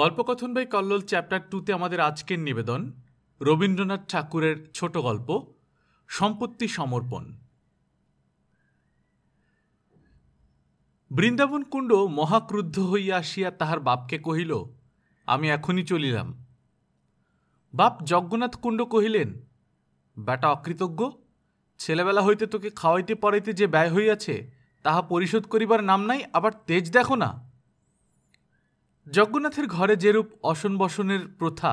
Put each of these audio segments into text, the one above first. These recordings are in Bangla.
গল্পকথন বাই কল্লোল চ্যাপ্টার টুতে আমাদের আজকের নিবেদন রবীন্দ্রনাথ ঠাকুরের ছোট গল্প সম্পত্তি সমর্পণ বৃন্দাবন কুণ্ড মহাক্রুদ্ধ হইয়া আসিয়া তাহার বাপকে কহিল আমি এখনই চলিলাম বাপ যজ্ঞনাথ কুণ্ড কহিলেন বেটা অকৃতজ্ঞ ছেলেবেলা হইতে তোকে খাওয়াইতে পড়াইতে যে ব্যয় হইয়াছে তাহা পরিশোধ করিবার নাম নাই আবার তেজ দেখো না যজ্ঞনাথের ঘরে যেরূপ অসন বসনের প্রথা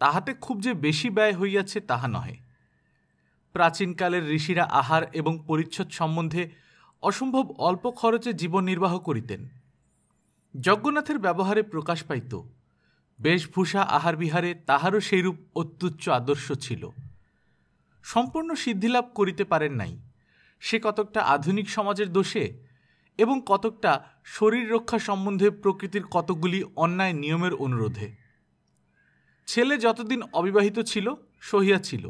তাহাতে খুব যে বেশি ব্যয় হইয়াছে তাহা নহে প্রাচীনকালের ঋষিরা আহার এবং পরিচ্ছদ সম্বন্ধে অসম্ভব অল্প খরচে জীবন নির্বাহ করিতেন যজ্ঞনাথের ব্যবহারে প্রকাশ পাইত বেশভূষা আহার বিহারে তাহারও সেইরূপ অত্যুচ্চ আদর্শ ছিল সম্পূর্ণ সিদ্ধিলাভ করিতে পারেন নাই সে কতকটা আধুনিক সমাজের দোষে এবং কতকটা শরীর রক্ষা সম্বন্ধে প্রকৃতির কতকগুলি অন্যায় নিয়মের অনুরোধে ছেলে যতদিন অবিবাহিত ছিল সহিয়া ছিল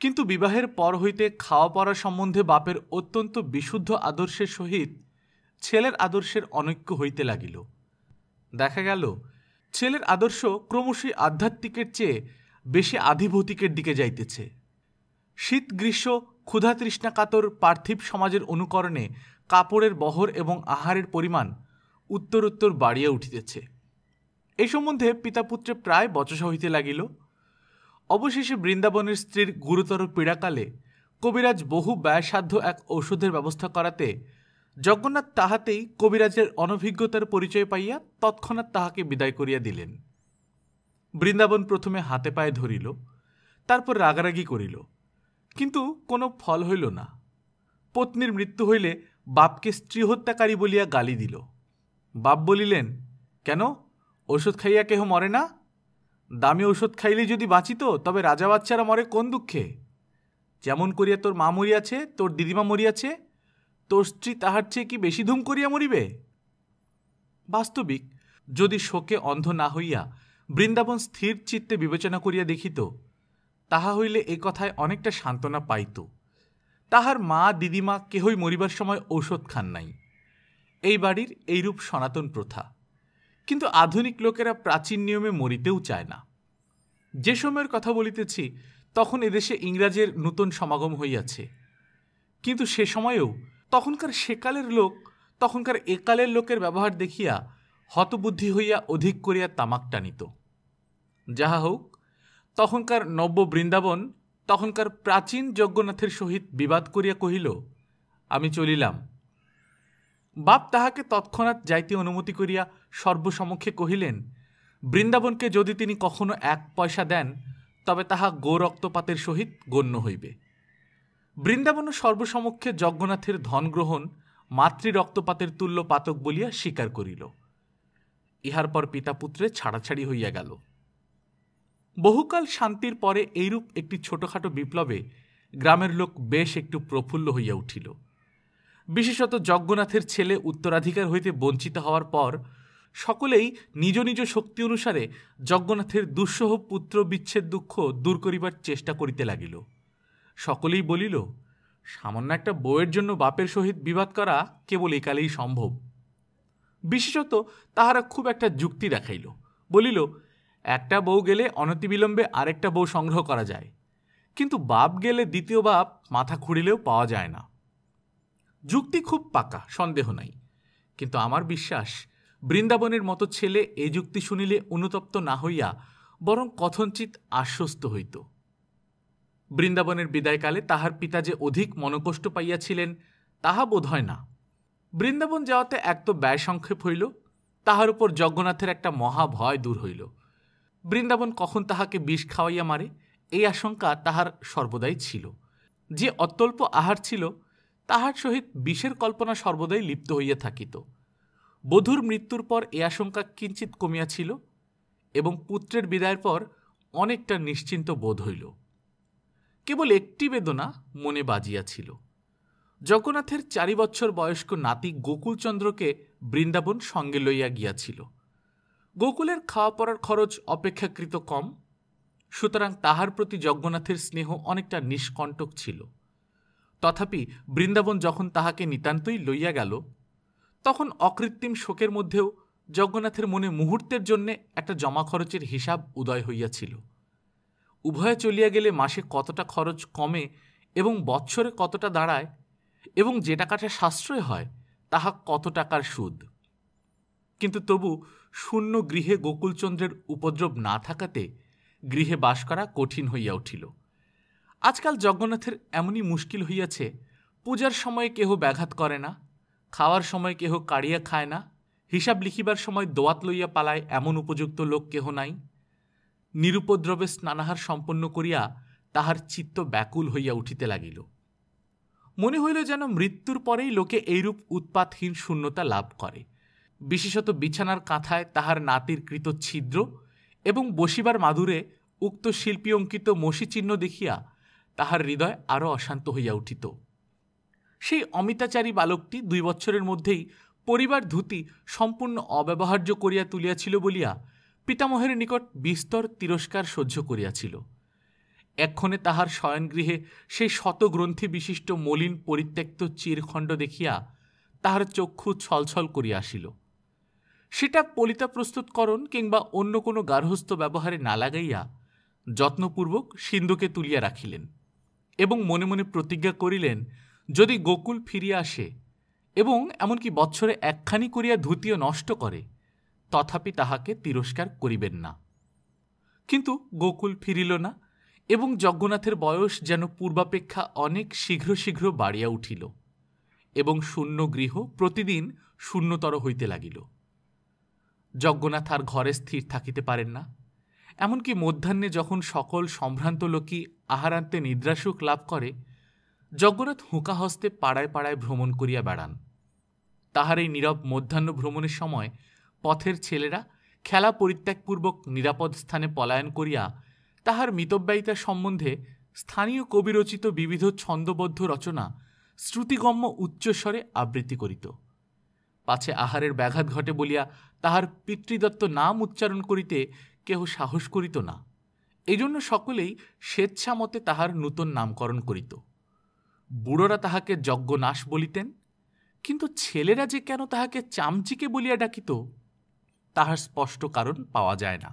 কিন্তু বিবাহের পর হইতে খাওয়া পড়া সম্বন্ধে বাপের অত্যন্ত বিশুদ্ধ আদর্শের সহিত ছেলের আদর্শের অনৈক্য হইতে লাগিল দেখা গেল ছেলের আদর্শ ক্রমশই আধ্যাত্মিকের চেয়ে বেশি আধিভৌতিকের দিকে যাইতেছে শীত গ্রীষ্ম ক্ষুধাতৃষ্ণাকাতর পার্থিব সমাজের অনুকরণে কাপড়ের বহর এবং আহারের পরিমাণ উত্তরোত্তর বাড়িয়া উঠিতেছে এ সম্বন্ধে পিতা পুত্রে প্রায় বচসা হইতে লাগিল অবশেষে বৃন্দাবনের স্ত্রীর গুরুতর পীড়াকালে কবিরাজ বহু ব্যয়সাধ্য এক ঔষধের ব্যবস্থা করাতে জগন্নাথ তাহাতেই কবিরাজের অনভিজ্ঞতার পরিচয় পাইয়া তৎক্ষণাৎ তাহাকে বিদায় করিয়া দিলেন বৃন্দাবন প্রথমে হাতে পায়ে ধরিল তারপর রাগারাগি করিল কিন্তু কোনো ফল হইল না পত্নীর মৃত্যু হইলে বাপকে স্ত্রী হত্যাকারী বলিয়া গালি দিল বাপ বলিলেন কেন ওষুধ খাইয়া কেহ মরে না দামি ওষুধ খাইলে যদি বাঁচিত তবে রাজা বাচ্চারা মরে কোন দুঃখে যেমন করিয়া তোর মা মরিয়াছে তোর দিদিমা মরিয়াছে তোর স্ত্রী তাহার চেয়ে কি বেশি ধুম করিয়া মরিবে বাস্তবিক যদি শোকে অন্ধ না হইয়া বৃন্দাবন স্থির চিত্তে বিবেচনা করিয়া দেখিত তাহা হইলে এ কথায় অনেকটা সান্ত্বনা পাইত তাহার মা দিদিমা কেহই মরিবার সময় ঔষধ খান নাই এই বাড়ির এইরূপ সনাতন প্রথা কিন্তু আধুনিক লোকেরা প্রাচীন নিয়মে মরিতেও চায় না যে সময়ের কথা বলিতেছি তখন এদেশে ইংরাজের নূতন সমাগম হইয়াছে কিন্তু সে সময়েও তখনকার সেকালের লোক তখনকার একালের লোকের ব্যবহার দেখিয়া হতবুদ্ধি হইয়া অধিক করিয়া তামাক টানিত যাহা হোক তখনকার নব্য বৃন্দাবন তখনকার প্রাচীন যজ্ঞনাথের সহিত বিবাদ করিয়া কহিল আমি চলিলাম বাপ তাহাকে তৎক্ষণাৎ যাইতে অনুমতি করিয়া সর্বসমক্ষে কহিলেন বৃন্দাবনকে যদি তিনি কখনো এক পয়সা দেন তবে তাহা গোরক্তপাতের সহিত গণ্য হইবে বৃন্দাবন সর্বসমক্ষে যজ্ঞনাথের ধনগ্রহণ মাতৃ রক্তপাতের তুল্য পাতক বলিয়া স্বীকার করিল ইহার পর পিতা পুত্রে ছাড়াছাড়ি হইয়া গেল বহুকাল শান্তির পরে এইরূপ একটি ছোটোখাটো বিপ্লবে গ্রামের লোক বেশ একটু প্রফুল্ল হইয়া উঠিল বিশেষত যজ্ঞনাথের ছেলে উত্তরাধিকার হইতে বঞ্চিত হওয়ার পর সকলেই নিজ নিজ শক্তি অনুসারে যজ্ঞনাথের দুঃসহ পুত্র বিচ্ছেদ দুঃখ দূর করিবার চেষ্টা করিতে লাগিল সকলেই বলিল সামান্য একটা বইয়ের জন্য বাপের সহিত বিবাদ করা কেবল একালেই সম্ভব বিশেষত তাহারা খুব একটা যুক্তি দেখাইল বলিল একটা বউ গেলে অনতিবিলম্বে আরেকটা বউ সংগ্রহ করা যায় কিন্তু বাপ গেলে দ্বিতীয় বাপ মাথা খুঁড়িলেও পাওয়া যায় না যুক্তি খুব পাকা সন্দেহ নাই কিন্তু আমার বিশ্বাস বৃন্দাবনের মতো ছেলে এ যুক্তি শুনিলে অনুতপ্ত না হইয়া বরং কথঞ্চিত আশ্বস্ত হইত বৃন্দাবনের বিদায়কালে তাহার পিতা যে অধিক মনকষ্ট পাইয়াছিলেন তাহা বোধ হয় না বৃন্দাবন যাওয়াতে এক তো ব্যয় সংক্ষেপ হইল তাহার উপর যজ্ঞনাথের একটা মহা ভয় দূর হইল বৃন্দাবন কখন তাহাকে বিষ খাওয়াইয়া মারে এই আশঙ্কা তাহার সর্বদাই ছিল যে অত্যল্প আহার ছিল তাহার সহিত বিষের কল্পনা সর্বদাই লিপ্ত হইয়া থাকিত বধূর মৃত্যুর পর এ আশঙ্কা কিঞ্চিত কমিয়াছিল এবং পুত্রের বিদায়ের পর অনেকটা নিশ্চিন্ত বোধ হইল কেবল একটি বেদনা মনে বাজিয়াছিল জগন্নাথের চারি বছর বয়স্ক নাতি গোকুলচন্দ্রকে বৃন্দাবন সঙ্গে লইয়া গিয়াছিল গোকুলের খাওয়া পড়ার খরচ অপেক্ষাকৃত কম সুতরাং তাহার প্রতি যজ্ঞনাথের স্নেহ অনেকটা নিষ্কণ্টক ছিল তথাপি বৃন্দাবন যখন তাহাকে নিতান্তই লইয়া গেল তখন অকৃত্রিম শোকের মধ্যেও যজ্ঞনাথের মনে মুহূর্তের জন্যে একটা জমা খরচের হিসাব উদয় হইয়াছিল উভয়ে চলিয়া গেলে মাসে কতটা খরচ কমে এবং বৎসরে কতটা দাঁড়ায় এবং যে টাকাটা সাশ্রয় হয় তাহা কত টাকার সুদ কিন্তু তবু শূন্য গৃহে গোকুলচন্দ্রের উপদ্রব না থাকাতে গৃহে বাস করা কঠিন হইয়া উঠিল আজকাল জগন্নাথের এমনই মুশকিল হইয়াছে পূজার সময়ে কেহ ব্যাঘাত করে না খাওয়ার সময় কেহ কাড়িয়া খায় না হিসাব লিখিবার সময় দোয়াত লইয়া পালায় এমন উপযুক্ত লোক কেহ নাই নিরুপদ্রবে স্নানাহার সম্পন্ন করিয়া তাহার চিত্ত ব্যাকুল হইয়া উঠিতে লাগিল মনে হইল যেন মৃত্যুর পরেই লোকে এইরূপ উৎপাতহীন শূন্যতা লাভ করে বিশেষত বিছানার কাঁথায় তাহার নাতির কৃত ছিদ্র এবং বসিবার মাদুরে উক্ত শিল্পী অঙ্কিত মসিচিহ্ন দেখিয়া তাহার হৃদয় আরও অশান্ত হইয়া উঠিত সেই অমিতাচারী বালকটি দুই বছরের মধ্যেই পরিবার ধুতি সম্পূর্ণ অব্যবহার্য করিয়া তুলিয়াছিল বলিয়া পিতামহের নিকট বিস্তর তিরস্কার সহ্য করিয়াছিল এক্ষণে তাহার শয়নগৃহে সেই শতগ্রন্থি বিশিষ্ট মলিন পরিত্যক্ত চিরখণ্ড দেখিয়া তাহার চক্ষু ছলছল করিয়া আসিল সেটা পলিতা প্রস্তুতকরণ কিংবা অন্য কোনো গার্হস্থ্য ব্যবহারে না লাগাইয়া যত্নপূর্বক সিন্ধুকে তুলিয়া রাখিলেন এবং মনে মনে প্রতিজ্ঞা করিলেন যদি গোকুল ফিরিয়া আসে এবং এমনকি বৎসরে একখানি করিয়া ধুতিও নষ্ট করে তথাপি তাহাকে তিরস্কার করিবেন না কিন্তু গোকুল ফিরিল না এবং যজ্ঞনাথের বয়স যেন পূর্বাপেক্ষা অনেক শীঘ্র শীঘ্র বাড়িয়া উঠিল এবং শূন্য গৃহ প্রতিদিন শূন্যতর হইতে লাগিল যজ্ঞনাথ আর ঘরে স্থির থাকিতে পারেন না এমনকি মধ্যাহ্নে যখন সকল সম্ভ্রান্ত লোকই আহারান্তে নিদ্রাসুখ লাভ করে যজ্ঞনাথ হুঁকা হস্তে পাড়ায় পাড়ায় ভ্রমণ করিয়া বেড়ান তাহার এই নীরব মধ্যাহ্ন ভ্রমণের সময় পথের ছেলেরা খেলা পরিত্যাগপূর্বক নিরাপদ স্থানে পলায়ন করিয়া তাহার মিতব্যয়িতা সম্বন্ধে স্থানীয় কবিরচিত বিবিধ ছন্দবদ্ধ রচনা শ্রুতিগম্য উচ্চস্বরে আবৃত্তি করিত পাছে আহারের ব্যাঘাত ঘটে বলিয়া তাহার পিতৃদত্ত নাম উচ্চারণ করিতে কেহ সাহস করিত না এজন্য সকলেই স্বেচ্ছামতে তাহার নূতন নামকরণ করিত বুড়োরা তাহাকে যজ্ঞনাশ বলিতেন কিন্তু ছেলেরা যে কেন তাহাকে চামচিকে বলিয়া ডাকিত তাহার স্পষ্ট কারণ পাওয়া যায় না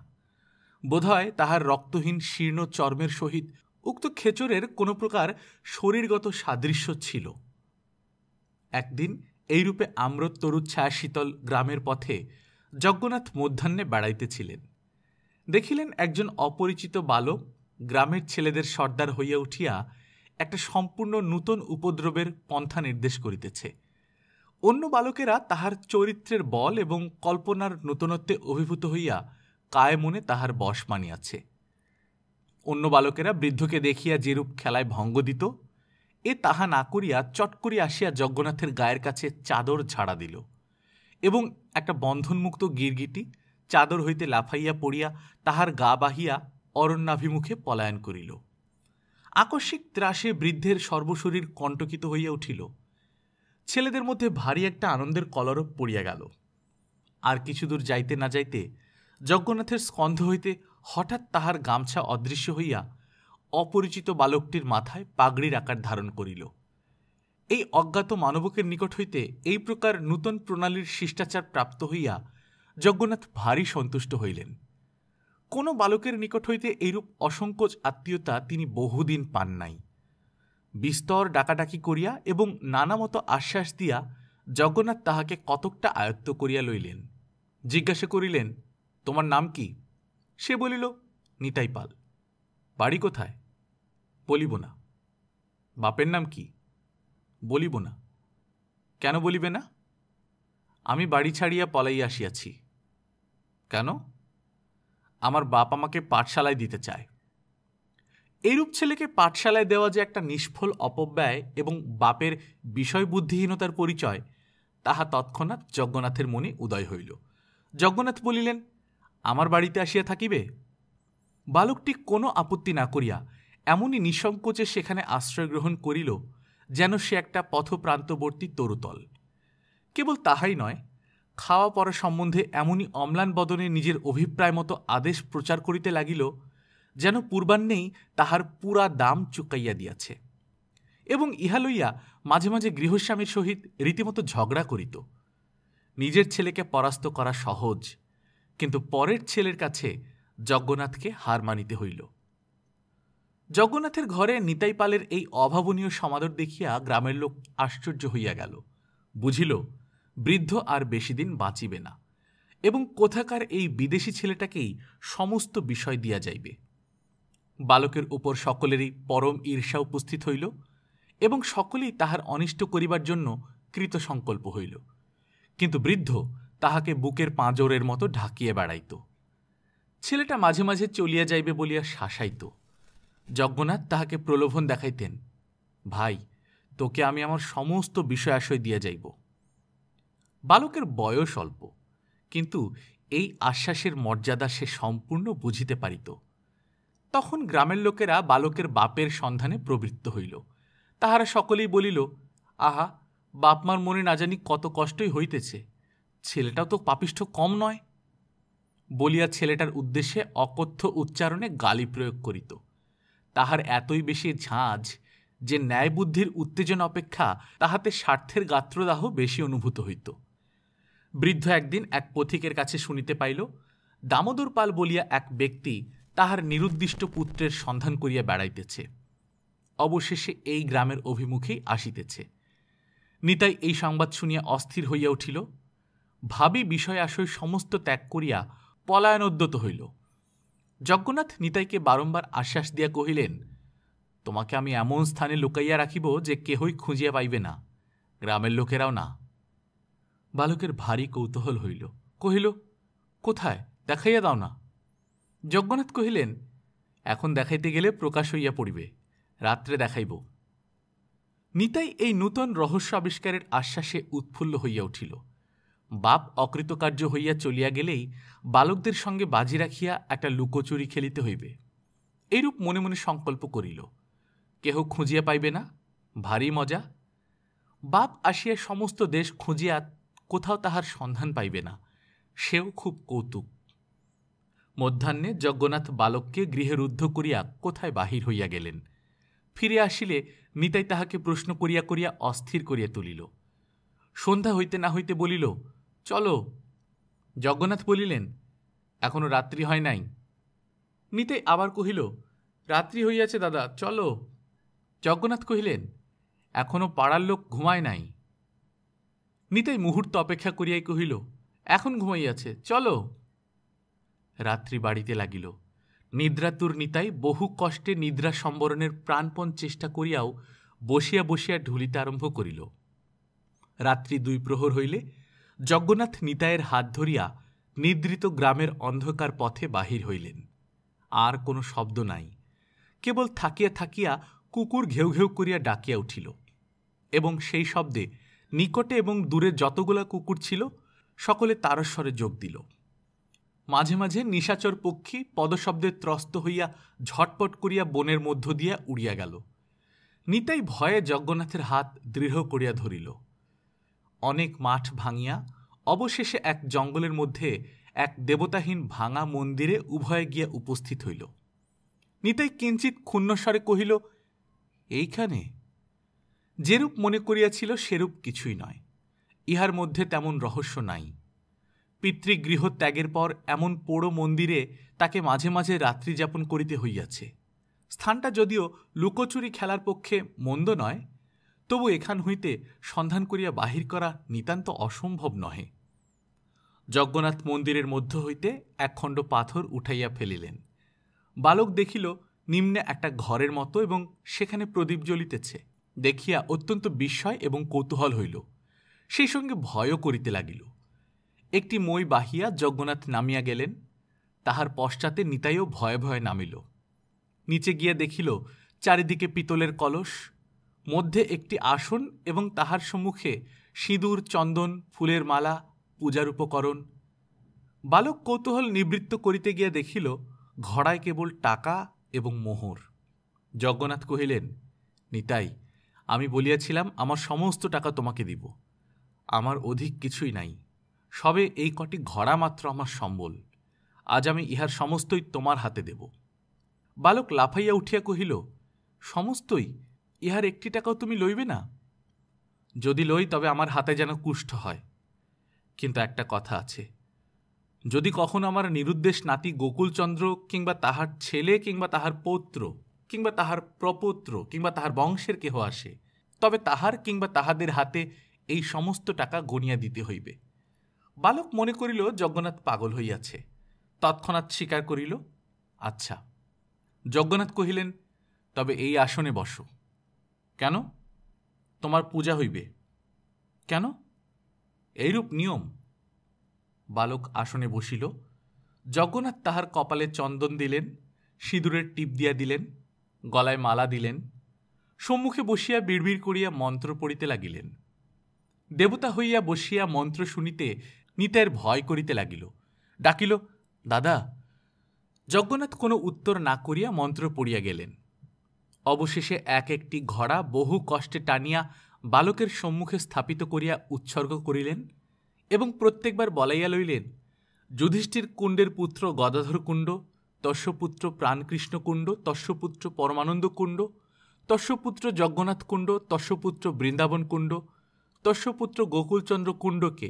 বোধহয় তাহার রক্তহীন শীর্ণ চর্মের সহিত উক্ত খেচরের কোনো প্রকার শরীরগত সাদৃশ্য ছিল একদিন এইরূপে আম্রতরুচ্ছা শীতল গ্রামের পথে যজ্ঞনাথ মধ্যাহ্নে বেড়াইতেছিলেন দেখিলেন একজন অপরিচিত বালক গ্রামের ছেলেদের সর্দার হইয়া উঠিয়া একটা সম্পূর্ণ নূতন উপদ্রবের পন্থা নির্দেশ করিতেছে অন্য বালকেরা তাহার চরিত্রের বল এবং কল্পনার নূতনত্বে অভিভূত হইয়া কায় মনে তাহার বশ মানিয়াছে অন্য বালকেরা বৃদ্ধকে দেখিয়া যেরূপ খেলায় ভঙ্গ দিত এ তাহা না করিয়া চট করিয়া আসিয়া যজ্ঞনাথের গায়ের কাছে চাদর ঝাড়া দিল এবং একটা বন্ধনমুক্ত গিরগিটি চাদর হইতে লাফাইয়া পড়িয়া তাহার গা বাহিয়া অরণ্যাভিমুখে পলায়ন করিল আকস্মিক ত্রাসে বৃদ্ধের সর্বশরীর কণ্টকিত হইয়া উঠিল ছেলেদের মধ্যে ভারী একটা আনন্দের কলরব পড়িয়া গেল আর কিছুদূর যাইতে না যাইতে যজ্ঞনাথের স্কন্ধ হইতে হঠাৎ তাহার গামছা অদৃশ্য হইয়া অপরিচিত বালকটির মাথায় পাগড়ির আকার ধারণ করিল এই অজ্ঞাত মানবকের নিকট হইতে এই প্রকার নূতন প্রণালীর শিষ্টাচার প্রাপ্ত হইয়া যজ্ঞনাথ ভারী সন্তুষ্ট হইলেন কোনো বালকের নিকট হইতে এইরূপ অসংকোচ আত্মীয়তা তিনি বহুদিন পান নাই বিস্তর ডাকাডাকি করিয়া এবং নানামতো আশ্বাস দিয়া জগন্নাথ তাহাকে কতকটা আয়ত্ত করিয়া লইলেন জিজ্ঞাসা করিলেন তোমার নাম কি সে বলিল নিতাই পাল বাড়ি কোথায় বলিব না বাপের নাম কি বলিব না কেন বলিবে না আমি বাড়ি ছাড়িয়া পলাইয়া আসিয়াছি কেন আমার বাপ আমাকে পাঠশালায় দিতে চায় এরূপ ছেলেকে পাঠশালায় দেওয়া যে একটা নিষ্ফল অপব্যয় এবং বাপের বিষয় বুদ্ধিহীনতার পরিচয় তাহা তৎক্ষণাৎ যজ্ঞনাথের মনে উদয় হইল যজ্ঞনাথ বলিলেন আমার বাড়িতে আসিয়া থাকিবে বালকটি কোনো আপত্তি না করিয়া এমনই নিঃসংকোচে সেখানে আশ্রয় গ্রহণ করিল যেন সে একটা পথপ্রান্তবর্তী তরুতল কেবল তাহাই নয় খাওয়া পড়া সম্বন্ধে এমনই অম্লান বদনে নিজের অভিপ্রায় মতো আদেশ প্রচার করিতে লাগিল যেন পূর্বাহ্নেই তাহার পুরা দাম চুকাইয়া দিয়াছে এবং ইহা লইয়া মাঝে মাঝে গৃহস্বামীর সহিত রীতিমতো ঝগড়া করিত নিজের ছেলেকে পরাস্ত করা সহজ কিন্তু পরের ছেলের কাছে যজ্ঞনাথকে হার মানিতে হইল জগন্নাথের ঘরে নিতাই পালের এই অভাবনীয় সমাদর দেখিয়া গ্রামের লোক আশ্চর্য হইয়া গেল বুঝিল বৃদ্ধ আর বেশিদিন বাঁচিবে না এবং কোথাকার এই বিদেশি ছেলেটাকেই সমস্ত বিষয় দিয়া যাইবে বালকের উপর সকলেরই পরম ঈর্ষা উপস্থিত হইল এবং সকলেই তাহার অনিষ্ট করিবার জন্য কৃত সংকল্প হইল কিন্তু বৃদ্ধ তাহাকে বুকের পাঁজরের মতো ঢাকিয়ে বেড়াইত ছেলেটা মাঝে মাঝে চলিয়া যাইবে বলিয়া শাসাইত যজ্ঞনাথ তাহাকে প্রলোভন দেখাইতেন ভাই তোকে আমি আমার সমস্ত বিষয়াশয় দিয়া যাইব বালকের বয়স অল্প কিন্তু এই আশ্বাসের মর্যাদা সে সম্পূর্ণ বুঝিতে পারিত তখন গ্রামের লোকেরা বালকের বাপের সন্ধানে প্রবৃত্ত হইল তাহারা সকলেই বলিল আহা বাপমার মনে না জানি কত কষ্টই হইতেছে ছেলেটাও তো পাপিষ্ঠ কম নয় বলিয়া ছেলেটার উদ্দেশ্যে অকথ্য উচ্চারণে গালি প্রয়োগ করিত তাহার এতই বেশি ঝাঁঝ যে ন্যায়বুদ্ধির উত্তেজনা অপেক্ষা তাহাতে স্বার্থের গাত্রদাহ বেশি অনুভূত হইত বৃদ্ধ একদিন এক পথিকের কাছে শুনিতে পাইল দামোদর পাল বলিয়া এক ব্যক্তি তাহার নিরুদ্দিষ্ট পুত্রের সন্ধান করিয়া বেড়াইতেছে অবশেষে এই গ্রামের অভিমুখেই আসিতেছে নিতাই এই সংবাদ শুনিয়া অস্থির হইয়া উঠিল ভাবি বিষয় আশয় সমস্ত ত্যাগ করিয়া পলায়নোদ্যত হইল যজ্ঞনাথ নিতাইকে বারম্বার আশ্বাস দিয়া কহিলেন তোমাকে আমি এমন স্থানে লুকাইয়া রাখিব যে কেহই খুঁজিয়া পাইবে না গ্রামের লোকেরাও না বালকের ভারী কৌতূহল হইল কহিল কোথায় দেখাইয়া দাও না যজ্ঞনাথ কহিলেন এখন দেখাইতে গেলে প্রকাশ হইয়া পড়িবে রাত্রে দেখাইব নিতাই এই নূতন রহস্য আবিষ্কারের আশ্বাসে উৎফুল্ল হইয়া উঠিল বাপ অকৃতকার্য হইয়া চলিয়া গেলেই বালকদের সঙ্গে বাজি রাখিয়া একটা লুকোচুরি খেলিতে হইবে এইরূপ মনে মনে সংকল্প করিল কেহ খুঁজিয়া পাইবে না ভারী মজা বাপ আসিয়া সমস্ত দেশ খুঁজিয়া কোথাও তাহার সন্ধান পাইবে না সেও খুব কৌতুক মধ্যাহ্নে যজ্ঞনাথ বালককে গৃহে রুদ্ধ করিয়া কোথায় বাহির হইয়া গেলেন ফিরে আসিলে নিতাই তাহাকে প্রশ্ন করিয়া করিয়া অস্থির করিয়া তুলিল সন্ধ্যা হইতে না হইতে বলিল চলো যজ্ঞনাথ বলিলেন এখনো রাত্রি হয় নাই নিতে আবার কহিল রাত্রি হইয়াছে দাদা চলো যজ্ঞনাথ কহিলেন এখনো পাড়ার লোক ঘুমায় নাই নিতেই মুহূর্ত অপেক্ষা করিয়াই কহিল এখন ঘুমাইয়াছে চলো রাত্রি বাড়িতে লাগিল নিদ্রাতুর নিতাই বহু কষ্টে নিদ্রা সম্বরণের প্রাণপণ চেষ্টা করিয়াও বসিয়া বসিয়া ঢুলিতে আরম্ভ করিল রাত্রি দুই প্রহর হইলে যজ্ঞনাথ নিতায়ের হাত ধরিয়া নিদ্রিত গ্রামের অন্ধকার পথে বাহির হইলেন আর কোনো শব্দ নাই কেবল থাকিয়া থাকিয়া কুকুর ঘেউ ঘেউ করিয়া ডাকিয়া উঠিল এবং সেই শব্দে নিকটে এবং দূরে যতগুলা কুকুর ছিল সকলে তারস্বরে যোগ দিল মাঝে মাঝে নিশাচর পক্ষী পদশব্দে ত্রস্ত হইয়া ঝটপট করিয়া বনের মধ্য দিয়া উড়িয়া গেল নিতাই ভয়ে যজ্ঞনাথের হাত দৃঢ় করিয়া ধরিল অনেক মাঠ ভাঙিয়া অবশেষে এক জঙ্গলের মধ্যে এক দেবতাহীন ভাঙা মন্দিরে উভয়ে গিয়া উপস্থিত হইল নিতাই কিঞ্চিত ক্ষুণ্ণস্বরে কহিল এইখানে যেরূপ মনে করিয়াছিল সেরূপ কিছুই নয় ইহার মধ্যে তেমন রহস্য নাই পিতৃগৃহ ত্যাগের পর এমন পোড়ো মন্দিরে তাকে মাঝে মাঝে রাত্রি যাপন করিতে হইয়াছে স্থানটা যদিও লুকোচুরি খেলার পক্ষে মন্দ নয় তবু এখান হইতে সন্ধান করিয়া বাহির করা নিতান্ত অসম্ভব নহে যজ্ঞনাথ মন্দিরের মধ্য হইতে একখণ্ড পাথর উঠাইয়া ফেলিলেন বালক দেখিল নিম্নে একটা ঘরের মতো এবং সেখানে প্রদীপ জ্বলিতেছে দেখিয়া অত্যন্ত বিস্ময় এবং কৌতূহল হইল সেই সঙ্গে ভয়ও করিতে লাগিল একটি মই বাহিয়া যজ্ঞনাথ নামিয়া গেলেন তাহার পশ্চাতে নিতাইও ভয়ে ভয়ে নামিল নিচে গিয়া দেখিল চারিদিকে পিতলের কলস মধ্যে একটি আসন এবং তাহার সম্মুখে সিঁদুর চন্দন ফুলের মালা পূজার উপকরণ বালক কৌতূহল নিবৃত্ত করিতে গিয়া দেখিল ঘড়ায় কেবল টাকা এবং মোহর যজ্ঞনাথ কহিলেন নিতাই আমি বলিয়াছিলাম আমার সমস্ত টাকা তোমাকে দিব আমার অধিক কিছুই নাই সবে এই কটি ঘড়া মাত্র আমার সম্বল আজ আমি ইহার সমস্তই তোমার হাতে দেব বালক লাফাইয়া উঠিয়া কহিল সমস্তই ইহার একটি টাকাও তুমি লইবে না যদি লই তবে আমার হাতে যেন কুষ্ঠ হয় কিন্তু একটা কথা আছে যদি কখনো আমার নিরুদ্দেশ নাতি গোকুলচন্দ্র কিংবা তাহার ছেলে কিংবা তাহার পৌত্র কিংবা তাহার প্রপৌত্র কিংবা তাহার বংশের কেহ আসে তবে তাহার কিংবা তাহাদের হাতে এই সমস্ত টাকা গণিয়া দিতে হইবে বালক মনে করিল যজ্ঞনাথ পাগল হইয়াছে তৎক্ষণাৎ স্বীকার করিল আচ্ছা যজ্ঞনাথ কহিলেন তবে এই আসনে বসো কেন তোমার পূজা হইবে কেন এইরূপ নিয়ম বালক আসনে বসিল জগন্নাথ তাহার কপালে চন্দন দিলেন সিঁদুরের টিপ দিয়া দিলেন গলায় মালা দিলেন সম্মুখে বসিয়া বিড়বিড় করিয়া মন্ত্র পড়িতে লাগিলেন দেবতা হইয়া বসিয়া মন্ত্র শুনিতে নিতের ভয় করিতে লাগিল ডাকিল দাদা জগন্নাথ কোনো উত্তর না করিয়া মন্ত্র পড়িয়া গেলেন অবশেষে এক একটি ঘড়া বহু কষ্টে টানিয়া বালকের সম্মুখে স্থাপিত করিয়া উৎসর্গ করিলেন এবং প্রত্যেকবার বলাইয়া লইলেন যুধিষ্ঠির কুণ্ডের পুত্র গদাধর কুণ্ড তস্যপুত্র প্রাণকৃষ্ণ কুণ্ড তস্যপুত্র পরমানন্দ কুণ্ড তস্যপুত্র যজ্ঞনাথ কুণ্ড তস্যপুত্র বৃন্দাবন কুণ্ড তস্যপুত্র গোকুলচন্দ্র কুণ্ডকে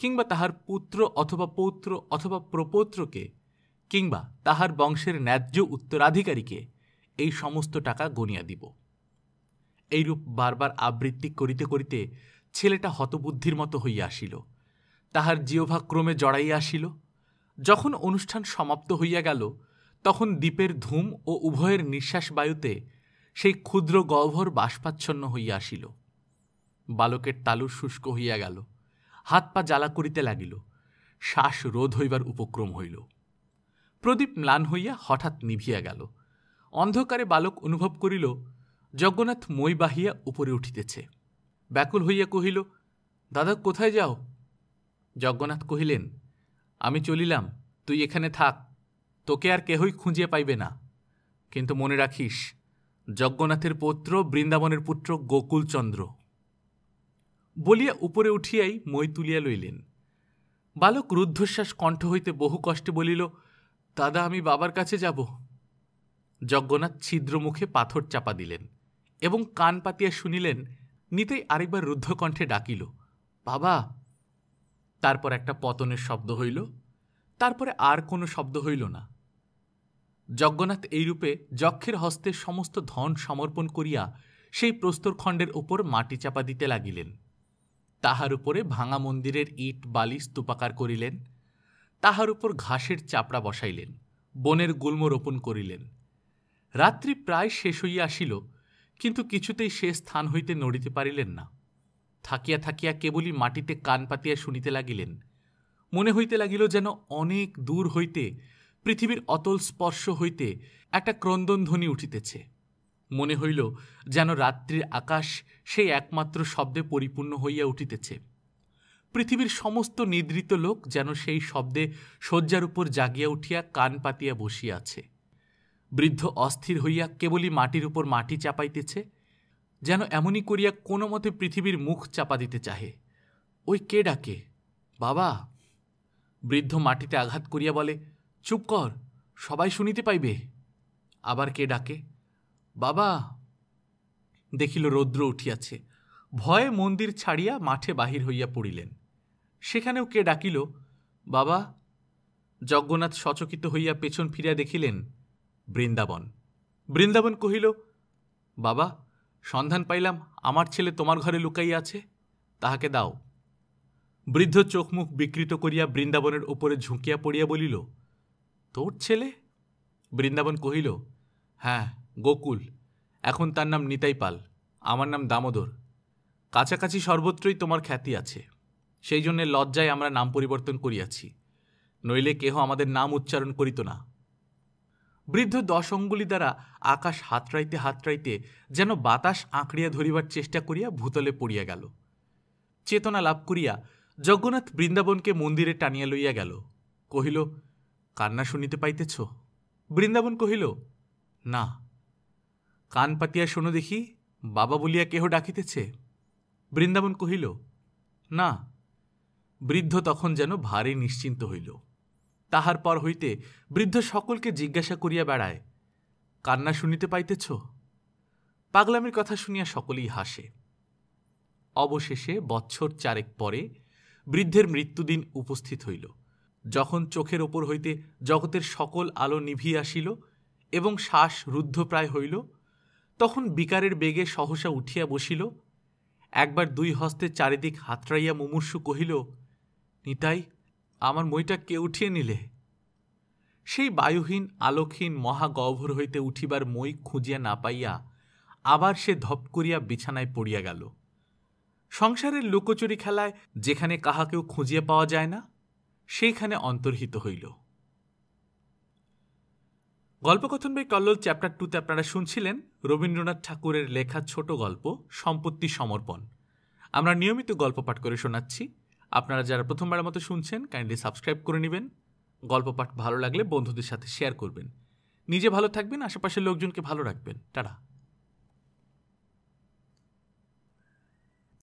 কিংবা তাহার পুত্র অথবা পৌত্র অথবা প্রপৌত্রকে কিংবা তাহার বংশের ন্যায্য উত্তরাধিকারীকে এই সমস্ত টাকা গনিয়া দিব এইরূপ বারবার আবৃত্তি করিতে করিতে ছেলেটা হতবুদ্ধির মতো হইয়া আসিল তাহার জিওভাক্রমে জড়াইয়া আসিল যখন অনুষ্ঠান সমাপ্ত হইয়া গেল তখন দ্বীপের ধূম ও উভয়ের নিঃশ্বাস বায়ুতে সেই ক্ষুদ্র গহ্বর বাষ্পাচ্ছন্ন হইয়া আসিল বালকের তালু শুষ্ক হইয়া গেল হাত পা জ্বালা করিতে লাগিল শ্বাস রোধ হইবার উপক্রম হইল প্রদীপ ম্লান হইয়া হঠাৎ নিভিয়া গেল অন্ধকারে বালক অনুভব করিল যজ্ঞনাথ মই বাহিয়া উপরে উঠিতেছে ব্যাকুল হইয়া কহিল দাদা কোথায় যাও যজ্ঞনাথ কহিলেন আমি চলিলাম তুই এখানে থাক তোকে আর কেহই খুঁজিয়া পাইবে না কিন্তু মনে রাখিস যজ্ঞনাথের পুত্র বৃন্দাবনের পুত্র গোকুলচন্দ্র বলিয়া উপরে উঠিয়াই মই তুলিয়া লইলেন বালক রুদ্ধশ্বাস কণ্ঠ হইতে বহু কষ্টে বলিল দাদা আমি বাবার কাছে যাব যজ্ঞনাথ ছিদ্রমুখে পাথর চাপা দিলেন এবং কান পাতিয়া শুনিলেন নিতেই আরেকবার রুদ্ধকণ্ঠে ডাকিল বাবা তারপর একটা পতনের শব্দ হইল তারপরে আর কোনো শব্দ হইল না যজ্ঞনাথ এইরূপে যক্ষের হস্তে সমস্ত ধন সমর্পণ করিয়া সেই প্রস্তরখণ্ডের উপর মাটি চাপা দিতে লাগিলেন তাহার উপরে ভাঙা মন্দিরের ইট বালি স্তূপাকার করিলেন তাহার উপর ঘাসের চাপড়া বসাইলেন বনের গুল্ম রোপণ করিলেন রাত্রি প্রায় শেষ হইয়া আসিল কিন্তু কিছুতেই সে স্থান হইতে নড়িতে পারিলেন না থাকিয়া থাকিয়া কেবলই মাটিতে কান পাতিয়া শুনিতে লাগিলেন মনে হইতে লাগিল যেন অনেক দূর হইতে পৃথিবীর অতল স্পর্শ হইতে একটা ধ্বনি উঠিতেছে মনে হইল যেন রাত্রির আকাশ সেই একমাত্র শব্দে পরিপূর্ণ হইয়া উঠিতেছে পৃথিবীর সমস্ত নিদ্রিত লোক যেন সেই শব্দে শয্যার উপর জাগিয়া উঠিয়া কান পাতিয়া বসিয়া আছে বৃদ্ধ অস্থির হইয়া কেবলই মাটির উপর মাটি চাপাইতেছে যেন এমনই করিয়া কোনো মতে পৃথিবীর মুখ চাপা দিতে চাহে ওই কে ডাকে বাবা বৃদ্ধ মাটিতে আঘাত করিয়া বলে চুপ কর সবাই শুনিতে পাইবে আবার কে ডাকে বাবা দেখিল রৌদ্র উঠিয়াছে ভয়ে মন্দির ছাড়িয়া মাঠে বাহির হইয়া পড়িলেন সেখানেও কে ডাকিল বাবা যজ্ঞনাথ সচকিত হইয়া পেছন ফিরিয়া দেখিলেন বৃন্দাবন বৃন্দাবন কহিল বাবা সন্ধান পাইলাম আমার ছেলে তোমার ঘরে লুকাই আছে তাহাকে দাও বৃদ্ধ চোখ মুখ বিকৃত করিয়া বৃন্দাবনের উপরে ঝুঁকিয়া পড়িয়া বলিল তোর ছেলে বৃন্দাবন কহিল হ্যাঁ গোকুল এখন তার নাম নিতাই পাল আমার নাম দামোদর কাছাকাছি সর্বত্রই তোমার খ্যাতি আছে সেই জন্যে লজ্জায় আমরা নাম পরিবর্তন করিয়াছি নইলে কেহ আমাদের নাম উচ্চারণ করিত না বৃদ্ধ দশ অঙ্গুলি দ্বারা আকাশ হাতড়াইতে হাতড়াইতে যেন বাতাস আঁকড়িয়া ধরিবার চেষ্টা করিয়া ভূতলে পড়িয়া গেল চেতনা লাভ করিয়া জগন্নাথ বৃন্দাবনকে মন্দিরে টানিয়া লইয়া গেল কহিল কান্না শুনিতে পাইতেছ বৃন্দাবন কহিল না কান পাতিয়া শোনো দেখি বাবা বলিয়া কেহ ডাকিতেছে বৃন্দাবন কহিল না বৃদ্ধ তখন যেন ভারী নিশ্চিন্ত হইল তাহার পর হইতে বৃদ্ধ সকলকে জিজ্ঞাসা করিয়া বেড়ায় কান্না শুনিতে পাইতেছ পাগলামির কথা শুনিয়া সকলেই হাসে অবশেষে বৎসর চারেক পরে বৃদ্ধের মৃত্যুদিন উপস্থিত হইল যখন চোখের ওপর হইতে জগতের সকল আলো নিভিয়া আসিল এবং শ্বাস রুদ্ধপ্রায় হইল তখন বিকারের বেগে সহসা উঠিয়া বসিল একবার দুই হস্তে চারিদিক হাতড়াইয়া মুমূর্ষু কহিল নিতাই আমার মইটা কে উঠিয়ে নিলে সেই বায়ুহীন আলোকহীন মহাগহ্বর হইতে উঠিবার মই খুঁজিয়া না পাইয়া আবার সে ধপ করিয়া বিছানায় পড়িয়া গেল সংসারের লুকোচুরি খেলায় যেখানে কাহাকেও খুঁজিয়া পাওয়া যায় না সেইখানে অন্তর্হিত হইল গল্পকথন বাই কল্লোল চ্যাপ্টার টুতে আপনারা শুনছিলেন রবীন্দ্রনাথ ঠাকুরের লেখা ছোট গল্প সম্পত্তি সমর্পণ আমরা নিয়মিত গল্প পাঠ করে শোনাচ্ছি আপনারা যারা প্রথমবারের মতো শুনছেন কাইন্ডলি সাবস্ক্রাইব করে নেবেন গল্প পাঠ ভালো লাগলে বন্ধুদের সাথে শেয়ার করবেন নিজে ভালো থাকবেন আশেপাশের লোকজনকে ভালো রাখবেন টাটা